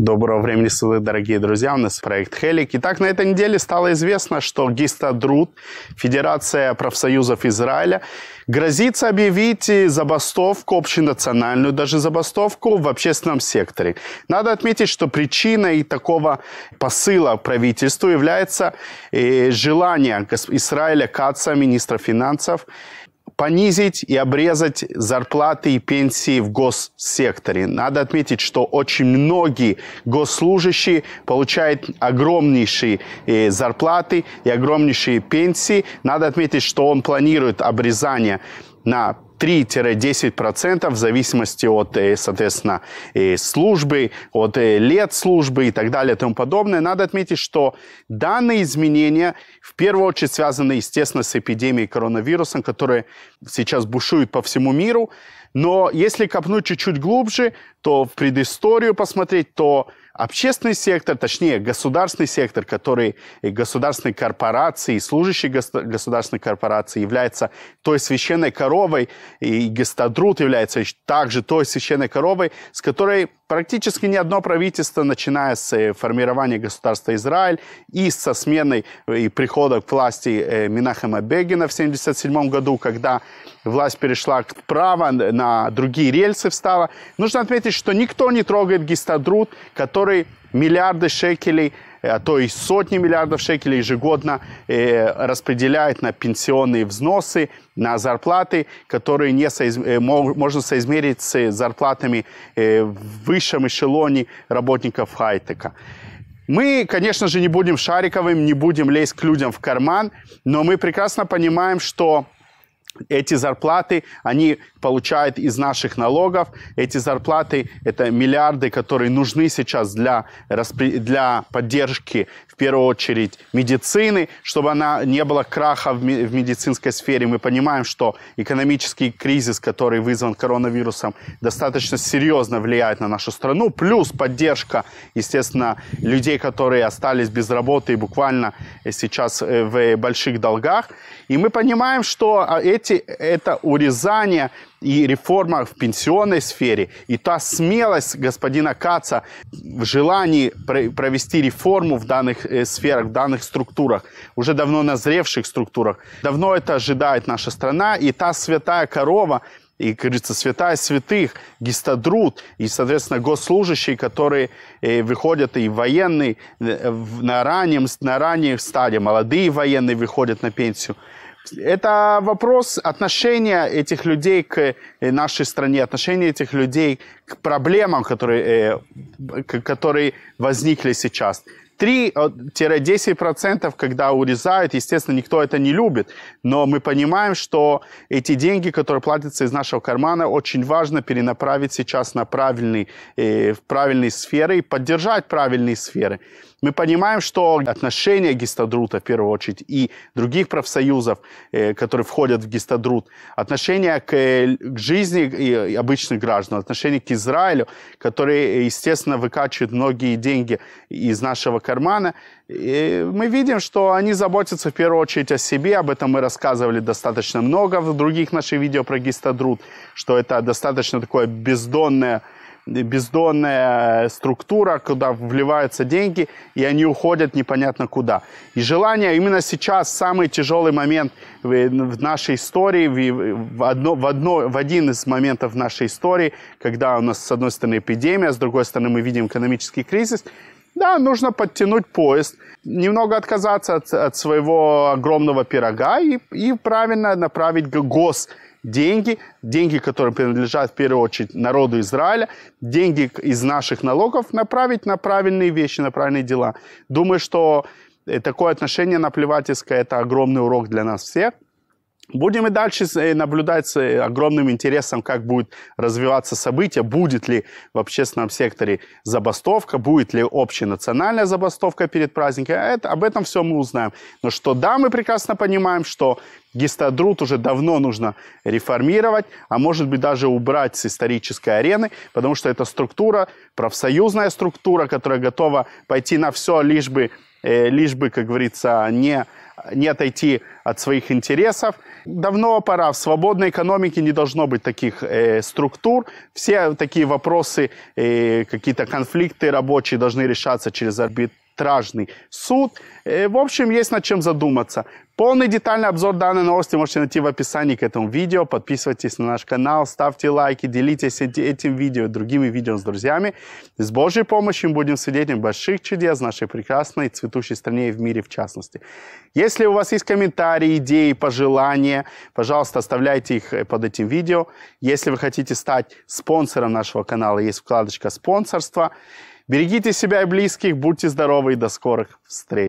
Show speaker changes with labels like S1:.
S1: Доброго времени суток, дорогие друзья. У нас проект Хелик. Итак, на этой неделе стало известно, что Гистадрут, Федерация профсоюзов Израиля, грозится объявить забастовку, общенациональную даже забастовку в общественном секторе. Надо отметить, что причиной такого посыла правительству является э, желание Израиля Каца, министра финансов, понизить и обрезать зарплаты и пенсии в госсекторе. Надо отметить, что очень многие госслужащие получают огромнейшие э, зарплаты и огромнейшие пенсии. Надо отметить, что он планирует обрезание на 3-10% в зависимости от, э, соответственно, э, службы, от э, лет службы и так далее и тому подобное. Надо отметить, что данные изменения в первую очередь связаны, естественно, с эпидемией коронавируса, которая сейчас бушует по всему миру. Но если копнуть чуть-чуть глубже, то в предысторию посмотреть, то Общественный сектор, точнее, государственный сектор, который государственные корпорации, служащие государственной корпорации является той священной коровой, и гестадрут является также той священной коровой, с которой практически ни одно правительство, начиная с э, формирования государства Израиль и со сменой э, и прихода к власти э, Минахема Бегина в 1977 году, когда власть перешла к право, на другие рельсы встала. Нужно отметить, что никто не трогает гестадрут, который которые миллиарды шекелей, э, а то есть сотни миллиардов шекелей ежегодно э, распределяет на пенсионные взносы, на зарплаты, которые не соиз... Э, можно соизмерить с зарплатами в высшем эшелоне работников хайтека. Мы, конечно же, не будем шариковым, не будем лезть к людям в карман, но мы прекрасно понимаем, что эти зарплаты, они получают из наших налогов. Эти зарплаты – это миллиарды, которые нужны сейчас для, для поддержки, в первую очередь, медицины, чтобы она не было краха в, в медицинской сфере. Мы понимаем, что экономический кризис, который вызван коронавирусом, достаточно серьезно влияет на нашу страну. Плюс поддержка, естественно, людей, которые остались без работы и буквально э, сейчас э, в больших долгах. И мы понимаем, что а, эти Третье – это урезание и реформа в пенсионной сфере. И та смелость господина Каца в желании провести реформу в данных э, сферах, в данных структурах, уже давно назревших структурах. Давно это ожидает наша страна. И та святая корова, и, как говорится, святая святых, гистадрут и, соответственно, госслужащие, которые э, выходят и военные э, на, раннем, на ранних стадии, молодые военные выходят на пенсию – это вопрос отношения этих людей к э, нашей стране, отношения этих людей к проблемам, которые, э, которые возникли сейчас. 3-10%, э, когда урезают, естественно, никто это не любит. Но мы понимаем, что эти деньги, которые платятся из нашего кармана, очень важно перенаправить сейчас на правильные, в правильные сферы и поддержать правильные сферы. Мы понимаем, что отношения гистадрута, в первую очередь, и других профсоюзов, э, которые входят в гистадрут, отношения к, э, жизни обычных граждан, отношения к Израилю, которые, естественно, выкачивают многие деньги из нашего кармана, и мы видим, что они заботятся в первую очередь о себе, об этом мы рассказывали достаточно много в других наших видео про гистадрут, что это достаточно такое бездонное бездонная структура, куда вливаются деньги, и они уходят непонятно куда. И желание именно сейчас, самый тяжелый момент в нашей истории, в, одно, в, одно, в один из моментов нашей истории, когда у нас, с одной стороны, эпидемия, с другой стороны, мы видим экономический кризис, да, нужно подтянуть поезд, немного отказаться от, от своего огромного пирога и, и правильно направить гос деньги, деньги, которые принадлежат в первую очередь народу Израиля, деньги из наших налогов направить на правильные вещи, на правильные дела. Думаю, что э, такое отношение наплевательское – это огромный урок для нас всех – Будем и дальше э, наблюдать с э, огромным интересом, как будет развиваться событие, будет ли в общественном секторе забастовка, будет ли общенациональная забастовка перед праздником. А это, об этом все мы узнаем. Но что да, мы прекрасно понимаем, что гистодрут уже давно нужно реформировать, а может быть даже убрать с исторической арены, потому что это структура, профсоюзная структура, которая готова пойти на все, лишь бы Э, лишь бы, как говорится, не, не отойти от своих интересов. Давно пора. В свободной экономике не должно быть таких э, структур. Все такие вопросы, э, какие-то конфликты рабочие должны решаться через арбитраж арбитражный суд. Э, в общем, есть над чем задуматься. Полный детальный обзор данной новости можете найти в описании к этому видео. Подписывайтесь на наш канал, ставьте лайки, делитесь этим видео и другими видео с друзьями. С Божьей помощью мы будем свидетелем больших чудес в нашей прекрасной цветущей стране и в мире в частности. Если у вас есть комментарии, идеи, пожелания, пожалуйста, оставляйте их э, под этим видео. Если вы хотите стать спонсором нашего канала, есть вкладочка «Спонсорство». Берегите себя и близких, будьте здоровы и до скорых встреч.